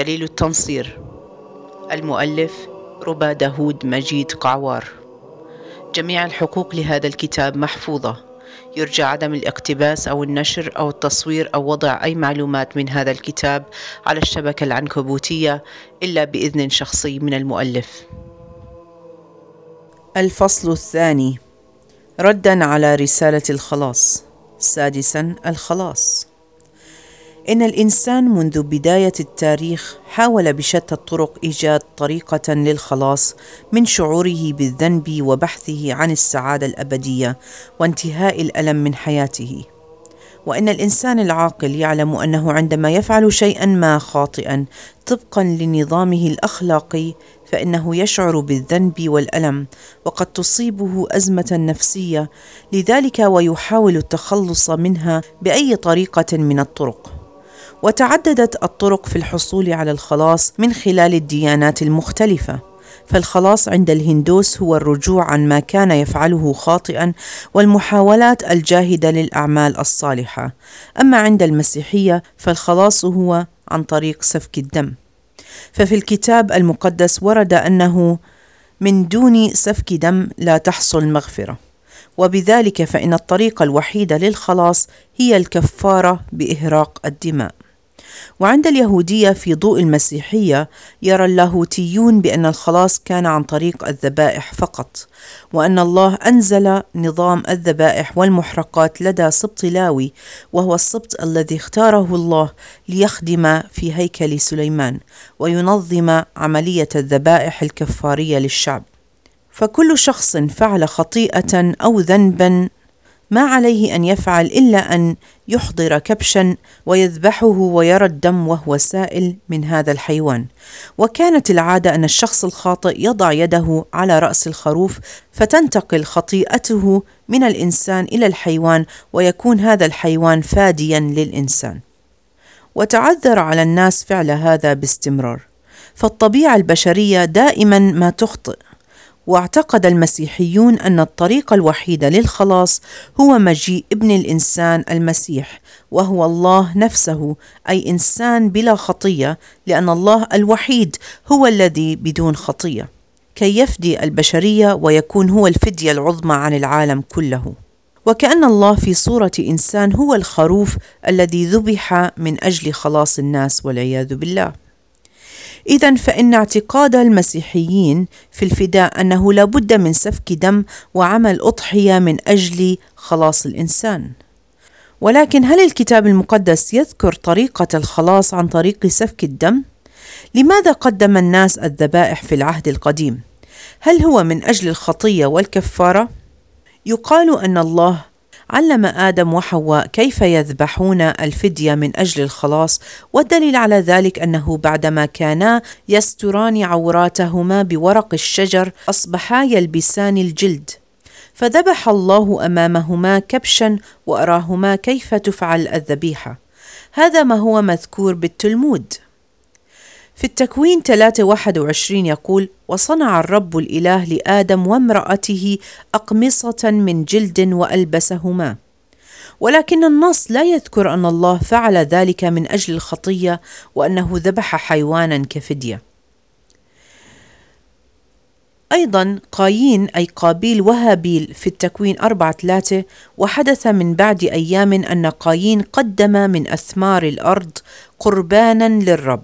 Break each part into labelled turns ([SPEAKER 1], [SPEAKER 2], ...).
[SPEAKER 1] دليل التنصير المؤلف ربا دهود مجيد قعوار جميع الحقوق لهذا الكتاب محفوظة يرجى عدم الاقتباس أو النشر أو التصوير أو وضع أي معلومات من هذا الكتاب على الشبكة العنكبوتية إلا بإذن شخصي من المؤلف الفصل الثاني ردا على رسالة الخلاص سادسا الخلاص إن الإنسان منذ بداية التاريخ حاول بشتى الطرق إيجاد طريقة للخلاص من شعوره بالذنب وبحثه عن السعادة الأبدية وانتهاء الألم من حياته. وإن الإنسان العاقل يعلم أنه عندما يفعل شيئا ما خاطئا طبقا لنظامه الأخلاقي فإنه يشعر بالذنب والألم وقد تصيبه أزمة نفسية لذلك ويحاول التخلص منها بأي طريقة من الطرق وتعددت الطرق في الحصول على الخلاص من خلال الديانات المختلفه فالخلاص عند الهندوس هو الرجوع عن ما كان يفعله خاطئا والمحاولات الجاهده للاعمال الصالحه اما عند المسيحيه فالخلاص هو عن طريق سفك الدم ففي الكتاب المقدس ورد انه من دون سفك دم لا تحصل مغفره وبذلك فان الطريقه الوحيده للخلاص هي الكفاره باهراق الدماء وعند اليهودية في ضوء المسيحية يرى اللاهوتيون بأن الخلاص كان عن طريق الذبائح فقط وأن الله أنزل نظام الذبائح والمحرقات لدى سبط لاوي وهو السبط الذي اختاره الله ليخدم في هيكل سليمان وينظم عملية الذبائح الكفارية للشعب فكل شخص فعل خطيئة أو ذنبا ما عليه أن يفعل إلا أن يحضر كبشا ويذبحه ويرى الدم وهو سائل من هذا الحيوان وكانت العادة أن الشخص الخاطئ يضع يده على رأس الخروف فتنتقل خطيئته من الإنسان إلى الحيوان ويكون هذا الحيوان فاديا للإنسان وتعذر على الناس فعل هذا باستمرار فالطبيعة البشرية دائما ما تخطئ واعتقد المسيحيون ان الطريق الوحيد للخلاص هو مجيء ابن الانسان المسيح وهو الله نفسه اي انسان بلا خطيه لان الله الوحيد هو الذي بدون خطيه كي يفدي البشريه ويكون هو الفديه العظمى عن العالم كله وكأن الله في صورة إنسان هو الخروف الذي ذبح من أجل خلاص الناس والعياذ بالله. إذا فإن اعتقاد المسيحيين في الفداء أنه لابد من سفك دم وعمل أضحية من أجل خلاص الإنسان. ولكن هل الكتاب المقدس يذكر طريقة الخلاص عن طريق سفك الدم؟ لماذا قدم الناس الذبائح في العهد القديم؟ هل هو من أجل الخطية والكفارة؟ يقال أن الله علم آدم وحواء كيف يذبحون الفدية من أجل الخلاص والدليل على ذلك أنه بعدما كانا يستران عوراتهما بورق الشجر أصبحا يلبسان الجلد فذبح الله أمامهما كبشا وأراهما كيف تفعل الذبيحة هذا ما هو مذكور بالتلمود في التكوين 3:21 يقول: "وصنع الرب الإله لآدم وامرأته أقمصة من جلد وألبسهما". ولكن النص لا يذكر أن الله فعل ذلك من أجل الخطية وأنه ذبح حيوانا كفدية. أيضا قايين أي قابيل وهابيل في التكوين أربعة ثلاثة وحدث من بعد أيام أن قايين قدم من أثمار الأرض قربانا للرب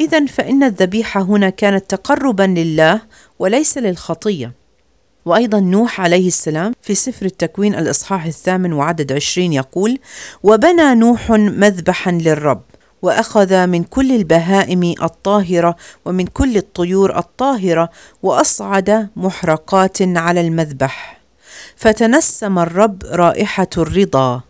[SPEAKER 1] إذا فإن الذبيحة هنا كانت تقربا لله وليس للخطية وأيضا نوح عليه السلام في سفر التكوين الإصحاح الثامن وعدد عشرين يقول وبنى نوح مذبحا للرب واخذ من كل البهائم الطاهره ومن كل الطيور الطاهره واصعد محرقات على المذبح فتنسم الرب رائحه الرضا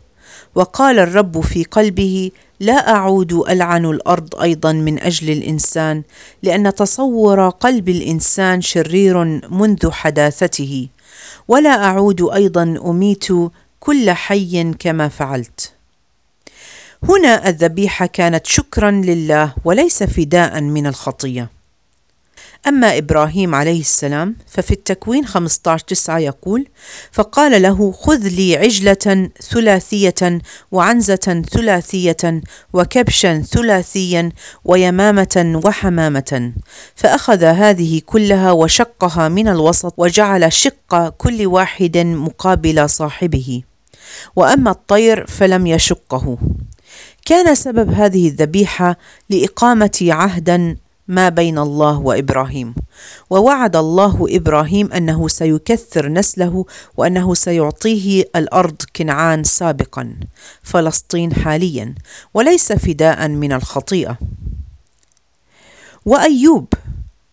[SPEAKER 1] وقال الرب في قلبه لا اعود العن الارض ايضا من اجل الانسان لان تصور قلب الانسان شرير منذ حداثته ولا اعود ايضا اميت كل حي كما فعلت هنا الذبيحه كانت شكرا لله وليس فداء من الخطيه أما إبراهيم عليه السلام ففي التكوين 15 9 يقول فقال له خذ لي عجلة ثلاثية وعنزة ثلاثية وكبشا ثلاثيا ويمامة وحمامة فأخذ هذه كلها وشقها من الوسط وجعل شق كل واحد مقابل صاحبه وأما الطير فلم يشقه كان سبب هذه الذبيحة لإقامة عهدا ما بين الله وابراهيم ووعد الله ابراهيم انه سيكثر نسله وانه سيعطيه الارض كنعان سابقا فلسطين حاليا وليس فداء من الخطيئه وايوب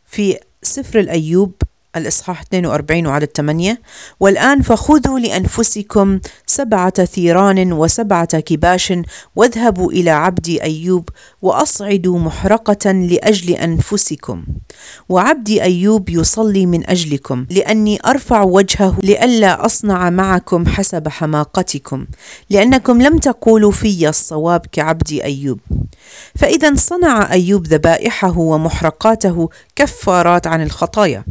[SPEAKER 1] في سفر الايوب الإصحاح 42 وعدد 8 والآن فخذوا لأنفسكم سبعة ثيران وسبعة كباش واذهبوا إلى عبدي أيوب وأصعدوا محرقة لأجل أنفسكم وعبدي أيوب يصلي من أجلكم لأني أرفع وجهه لئلا أصنع معكم حسب حماقتكم لأنكم لم تقولوا في الصواب كعبدي أيوب فإذا صنع أيوب ذبائحه ومحرقاته كفارات عن الخطايا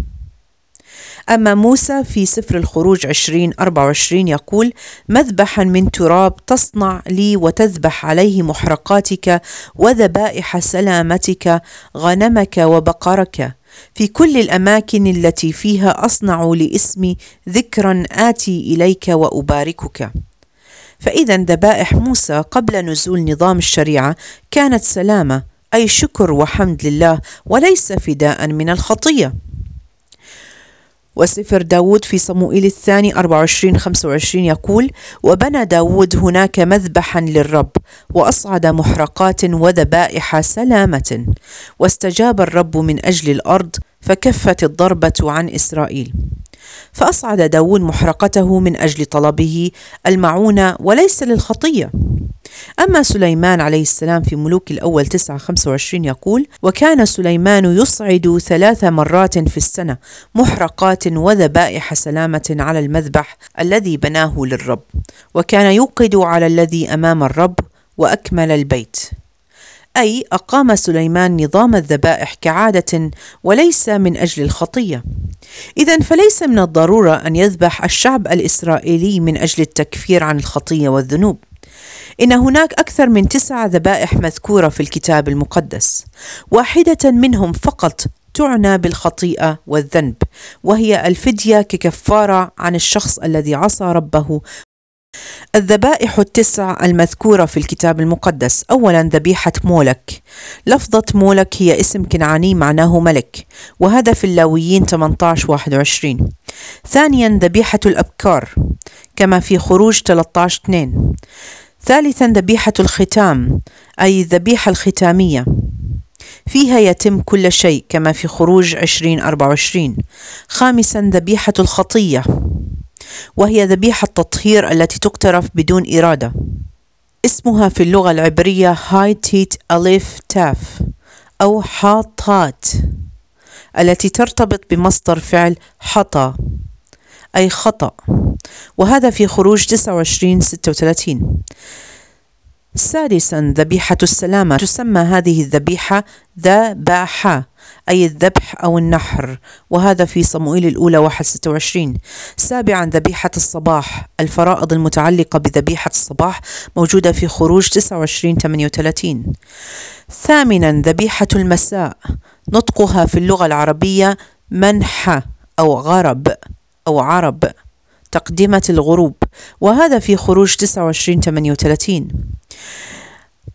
[SPEAKER 1] أما موسى في سفر الخروج 20 24 يقول مذبحا من تراب تصنع لي وتذبح عليه محرقاتك وذبائح سلامتك غنمك وبقرك في كل الأماكن التي فيها أصنع لإسمي ذكرا آتي إليك وأباركك فإذا ذبائح موسى قبل نزول نظام الشريعة كانت سلامة أي شكر وحمد لله وليس فداء من الخطية وسفر داود في صموئيل الثاني 24 25 يقول وبنى داود هناك مذبحا للرب وأصعد محرقات وذبائح سلامة واستجاب الرب من أجل الأرض فكفت الضربة عن إسرائيل فأصعد داود محرقته من أجل طلبه المعونة وليس للخطية أما سليمان عليه السلام في ملوك الأول 9 يقول وكان سليمان يصعد ثلاث مرات في السنة محرقات وذبائح سلامة على المذبح الذي بناه للرب وكان يوقد على الذي أمام الرب وأكمل البيت أي أقام سليمان نظام الذبائح كعادة وليس من أجل الخطية. إذا فليس من الضرورة أن يذبح الشعب الإسرائيلي من أجل التكفير عن الخطية والذنوب. إن هناك أكثر من تسعة ذبائح مذكورة في الكتاب المقدس، واحدة منهم فقط تعنى بالخطيئة والذنب، وهي الفدية ككفارة عن الشخص الذي عصى ربه الذبائح التسع المذكورة في الكتاب المقدس أولا ذبيحة مولك لفظة مولك هي اسم كنعاني معناه ملك وهذا في اللاويين 18 21 ثانيا ذبيحة الأبكار كما في خروج 13 2 ثالثا ذبيحة الختام أي الذبيحة الختامية فيها يتم كل شيء كما في خروج 2024 خامسا ذبيحة الخطية وهي ذبيحة التطهير التي تقترف بدون إرادة اسمها في اللغة العبرية هاي تيت أليف تاف أو حاطات التي ترتبط بمصدر فعل حطى أي خطأ وهذا في خروج 29 36 سادسا ذبيحة السلامة تسمى هذه الذبيحة ذباحة أي الذبح أو النحر وهذا في صموئيل الأولى 126 سابعا ذبيحة الصباح الفرائض المتعلقة بذبيحة الصباح موجودة في خروج 29 38 ثامنا ذبيحة المساء نطقها في اللغة العربية منحة أو غرب أو عرب تقدمة الغروب وهذا في خروج 29-38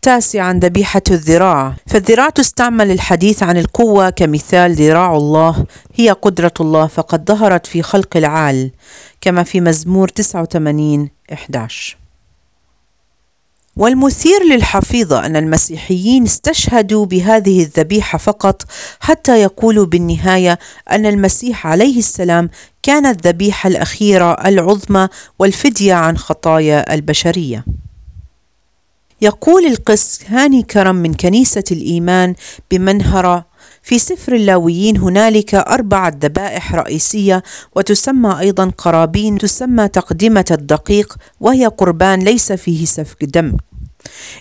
[SPEAKER 1] تاسعا ذبيحة الذراع فالذراع تستعمل للحديث عن القوة كمثال ذراع الله هي قدرة الله فقد ظهرت في خلق العال كما في مزمور 89 11 والمثير للحفيظة أن المسيحيين استشهدوا بهذه الذبيحة فقط حتى يقولوا بالنهاية أن المسيح عليه السلام كان الذبيحة الأخيرة العظمى والفدية عن خطايا البشرية. يقول القس هاني كرم من كنيسة الإيمان بمنهرة في سفر اللاويين هنالك أربعة ذبائح رئيسية وتسمى أيضا قرابين تسمى تقدمة الدقيق وهي قربان ليس فيه سفك دم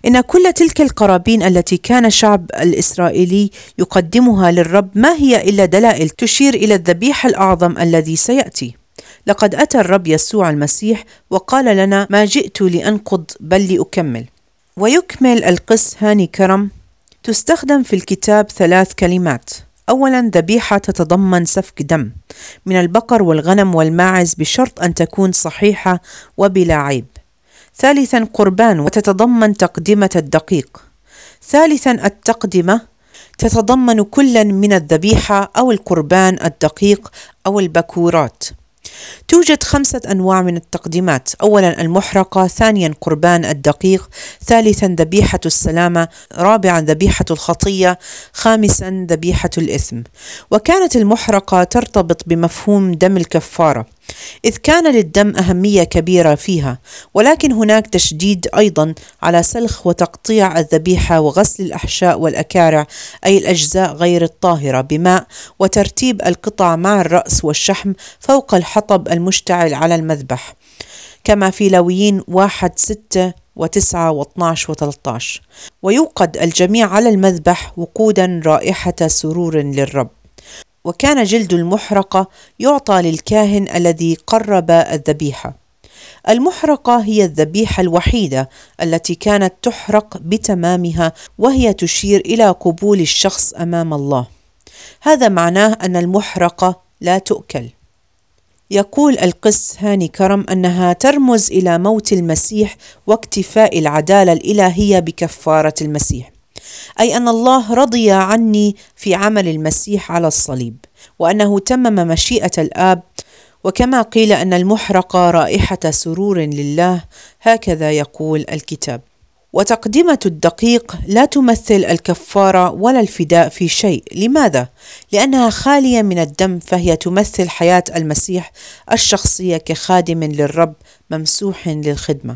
[SPEAKER 1] إن كل تلك القرابين التي كان الشعب الإسرائيلي يقدمها للرب ما هي إلا دلائل تشير إلى الذبيح الأعظم الذي سيأتي. لقد أتى الرب يسوع المسيح وقال لنا ما جئت لأنقض بل لأكمل. ويكمل القس هاني كرم تستخدم في الكتاب ثلاث كلمات أولا ذبيحة تتضمن سفك دم من البقر والغنم والماعز بشرط أن تكون صحيحة وبلا عيب ثالثا قربان وتتضمن تقدمة الدقيق ثالثا التقدمة تتضمن كلا من الذبيحة أو القربان الدقيق أو البكورات توجد خمسة أنواع من التقديمات أولا المحرقة ثانيا قربان الدقيق ثالثا ذبيحة السلامة رابعا ذبيحة الخطية خامسا ذبيحة الإثم وكانت المحرقة ترتبط بمفهوم دم الكفارة إذ كان للدم أهمية كبيرة فيها، ولكن هناك تشديد أيضًا على سلخ وتقطيع الذبيحة وغسل الأحشاء والأكارع أي الأجزاء غير الطاهرة بماء، وترتيب القطع مع الرأس والشحم فوق الحطب المشتعل على المذبح، كما في لويين واحد ستة وتسعة واثناش و13 ويوقد الجميع على المذبح وقودًا رائحة سرور للرب. وكان جلد المحرقة يعطى للكاهن الذي قرب الذبيحة. المحرقة هي الذبيحة الوحيدة التي كانت تحرق بتمامها وهي تشير إلى قبول الشخص أمام الله. هذا معناه أن المحرقة لا تؤكل. يقول القس هاني كرم أنها ترمز إلى موت المسيح واكتفاء العدالة الإلهية بكفارة المسيح. أي أن الله رضي عني في عمل المسيح على الصليب وأنه تمم مشيئة الآب وكما قيل أن المحرقه رائحة سرور لله هكذا يقول الكتاب وتقدمة الدقيق لا تمثل الكفارة ولا الفداء في شيء، لماذا؟ لأنها خالية من الدم فهي تمثل حياة المسيح الشخصية كخادم للرب ممسوح للخدمة.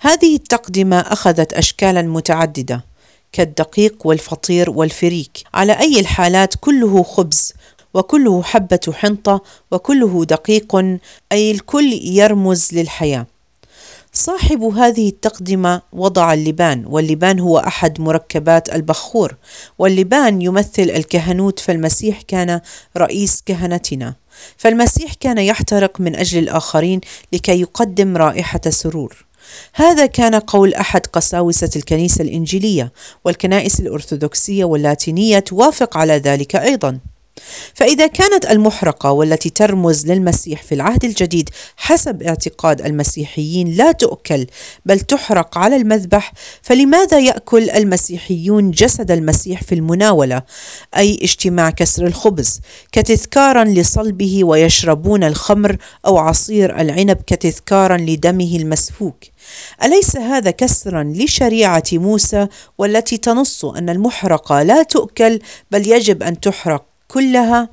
[SPEAKER 1] هذه التقدمة أخذت أشكالا متعددة، كالدقيق والفطير والفريك على أي الحالات كله خبز وكله حبة حنطة وكله دقيق أي الكل يرمز للحياة صاحب هذه التقدمة وضع اللبان، واللبان هو أحد مركبات البخور، واللبان يمثل الكهنوت فالمسيح كان رئيس كهنتنا، فالمسيح كان يحترق من أجل الآخرين لكي يقدم رائحة سرور. هذا كان قول أحد قساوسة الكنيسة الإنجيلية والكنائس الأرثوذكسية واللاتينية توافق على ذلك أيضاً فإذا كانت المحرقة والتي ترمز للمسيح في العهد الجديد حسب اعتقاد المسيحيين لا تؤكل بل تحرق على المذبح فلماذا يأكل المسيحيون جسد المسيح في المناولة أي اجتماع كسر الخبز كتذكارا لصلبه ويشربون الخمر أو عصير العنب كتذكارا لدمه المسفوك أليس هذا كسرا لشريعة موسى والتي تنص أن المحرقة لا تؤكل بل يجب أن تحرق كلها؟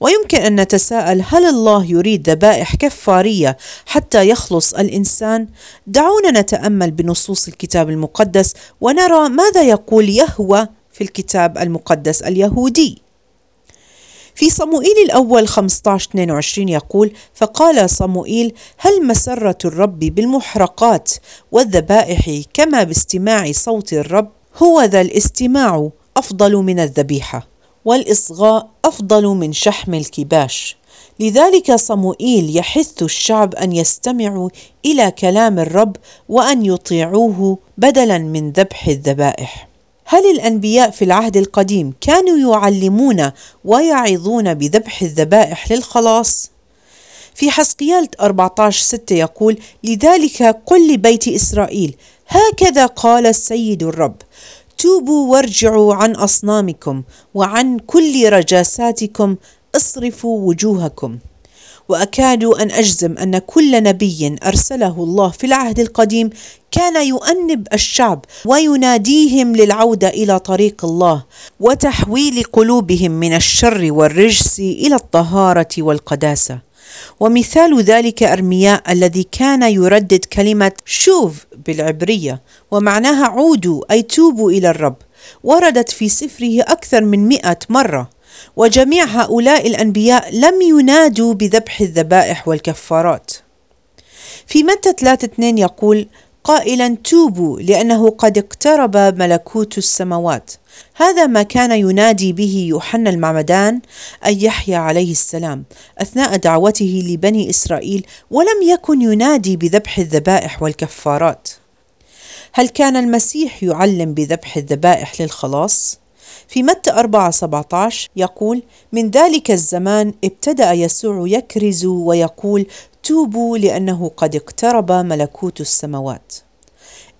[SPEAKER 1] ويمكن أن نتساءل هل الله يريد ذبائح كفارية حتى يخلص الإنسان؟ دعونا نتأمل بنصوص الكتاب المقدس ونرى ماذا يقول يهوى في الكتاب المقدس اليهودي. في صموئيل الأول 15-22 يقول فقال صموئيل هل مسرة الرب بالمحرقات والذبائح كما باستماع صوت الرب هو ذا الاستماع أفضل من الذبيحة والإصغاء أفضل من شحم الكباش لذلك صموئيل يحث الشعب أن يستمعوا إلى كلام الرب وأن يطيعوه بدلا من ذبح الذبائح هل الأنبياء في العهد القديم كانوا يعلمون ويعظون بذبح الذبائح للخلاص؟ في حسقيال 14 6 يقول لذلك قل لبيت إسرائيل هكذا قال السيد الرب توبوا وارجعوا عن اصنامكم وعن كل رجاساتكم اصرفوا وجوهكم واكاد ان اجزم ان كل نبي ارسله الله في العهد القديم كان يؤنب الشعب ويناديهم للعوده الى طريق الله وتحويل قلوبهم من الشر والرجس الى الطهاره والقداسه ومثال ذلك أرمياء الذي كان يردد كلمة شوف بالعبرية ومعناها عودوا أي توبوا إلى الرب وردت في سفره أكثر من مئة مرة وجميع هؤلاء الأنبياء لم ينادوا بذبح الذبائح والكفارات في متى 3 2 يقول قائلا توبوا لانه قد اقترب ملكوت السماوات هذا ما كان ينادي به يوحنا المعمدان اي يحيى عليه السلام اثناء دعوته لبني اسرائيل ولم يكن ينادي بذبح الذبائح والكفارات هل كان المسيح يعلم بذبح الذبائح للخلاص في متى 4 17 يقول من ذلك الزمان ابتدأ يسوع يكرز ويقول توبوا لأنه قد اقترب ملكوت السماوات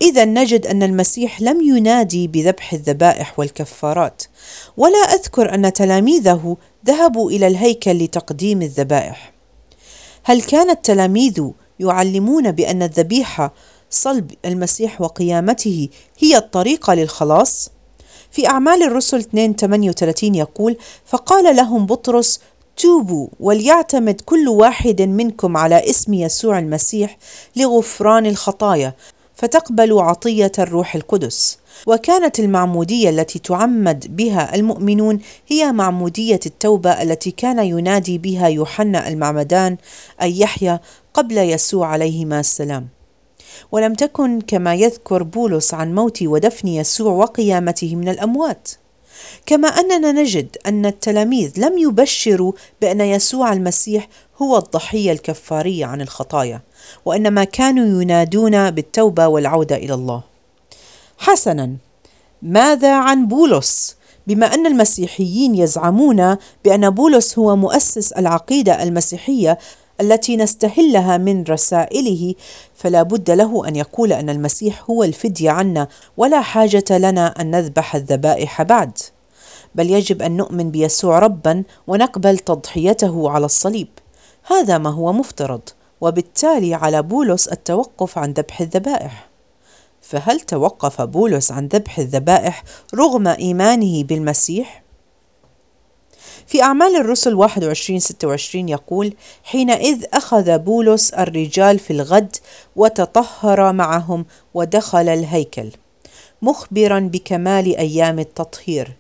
[SPEAKER 1] إذا نجد أن المسيح لم ينادي بذبح الذبائح والكفارات، ولا أذكر أن تلاميذه ذهبوا إلى الهيكل لتقديم الذبائح. هل كان التلاميذ يعلمون بأن الذبيحة صلب المسيح وقيامته هي الطريقة للخلاص؟ في أعمال الرسل 2:38 يقول: فقال لهم بطرس: توبوا وليعتمد كل واحد منكم على اسم يسوع المسيح لغفران الخطايا فتقبلوا عطيه الروح القدس وكانت المعموديه التي تعمد بها المؤمنون هي معموديه التوبه التي كان ينادي بها يوحنا المعمدان اي يحيى قبل يسوع عليهما السلام ولم تكن كما يذكر بولس عن موت ودفن يسوع وقيامته من الأموات كما أننا نجد أن التلاميذ لم يبشروا بأن يسوع المسيح هو الضحية الكفارية عن الخطايا وإنما كانوا ينادون بالتوبة والعودة إلى الله حسنا ماذا عن بولس؟ بما أن المسيحيين يزعمون بأن بولس هو مؤسس العقيدة المسيحية التي نستهلها من رسائله فلا بد له ان يقول ان المسيح هو الفديه عنا ولا حاجه لنا ان نذبح الذبائح بعد بل يجب ان نؤمن بيسوع ربا ونقبل تضحيته على الصليب هذا ما هو مفترض وبالتالي على بولس التوقف عن ذبح الذبائح فهل توقف بولس عن ذبح الذبائح رغم ايمانه بالمسيح في أعمال الرسل 21-26 يقول حينئذ أخذ بولس الرجال في الغد وتطهر معهم ودخل الهيكل مخبرا بكمال أيام التطهير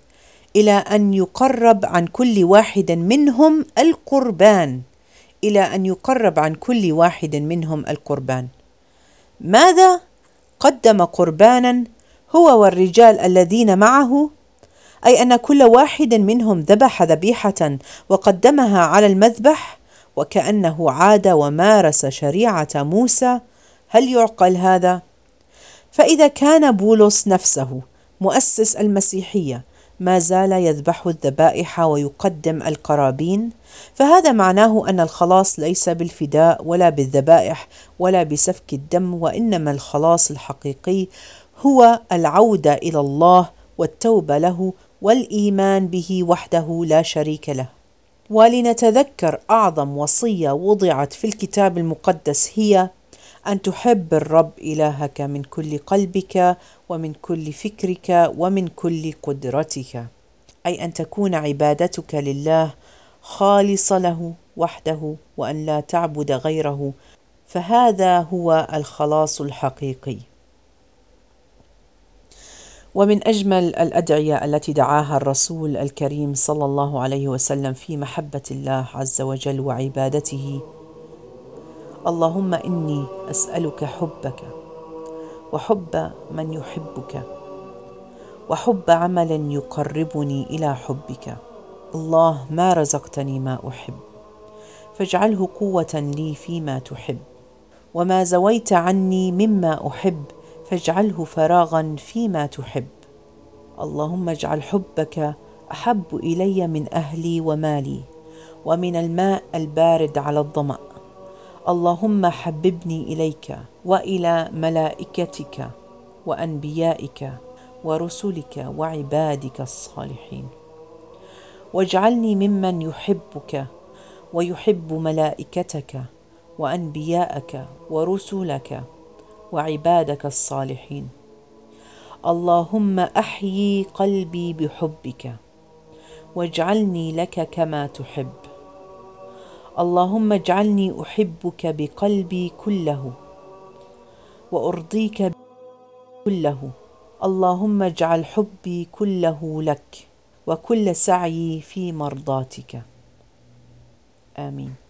[SPEAKER 1] إلى أن يقرب عن كل واحد منهم القربان إلى أن يقرب عن كل واحد منهم القربان ماذا؟ قدم قربانا هو والرجال الذين معه أي أن كل واحد منهم ذبح ذبيحة وقدمها على المذبح وكأنه عاد ومارس شريعة موسى هل يعقل هذا؟ فإذا كان بولس نفسه مؤسس المسيحية ما زال يذبح الذبائح ويقدم القرابين فهذا معناه ان الخلاص ليس بالفداء ولا بالذبائح ولا بسفك الدم وانما الخلاص الحقيقي هو العوده الى الله والتوبه له والايمان به وحده لا شريك له ولنتذكر اعظم وصيه وضعت في الكتاب المقدس هي ان تحب الرب الهك من كل قلبك ومن كل فكرك ومن كل قدرتك اي ان تكون عبادتك لله خالصه له وحده وان لا تعبد غيره فهذا هو الخلاص الحقيقي ومن اجمل الادعيه التي دعاها الرسول الكريم صلى الله عليه وسلم في محبه الله عز وجل وعبادته اللهم اني اسالك حبك وحب من يحبك وحب عمل يقربني الى حبك الله ما رزقتني ما احب فاجعله قوه لي فيما تحب وما زويت عني مما احب فاجعله فراغا فيما تحب اللهم اجعل حبك احب الي من اهلي ومالي ومن الماء البارد على الظما اللهم حببني اليك والى ملائكتك وانبيائك ورسلك وعبادك الصالحين واجعلني ممن يحبك ويحب ملائكتك وانبياءك ورسلك وعبادك الصالحين اللهم احيي قلبي بحبك واجعلني لك كما تحب اللهم اجعلني احبك بقلبي كله وارضيك كله اللهم اجعل حبي كله لك وكل سعيي في مرضاتك امين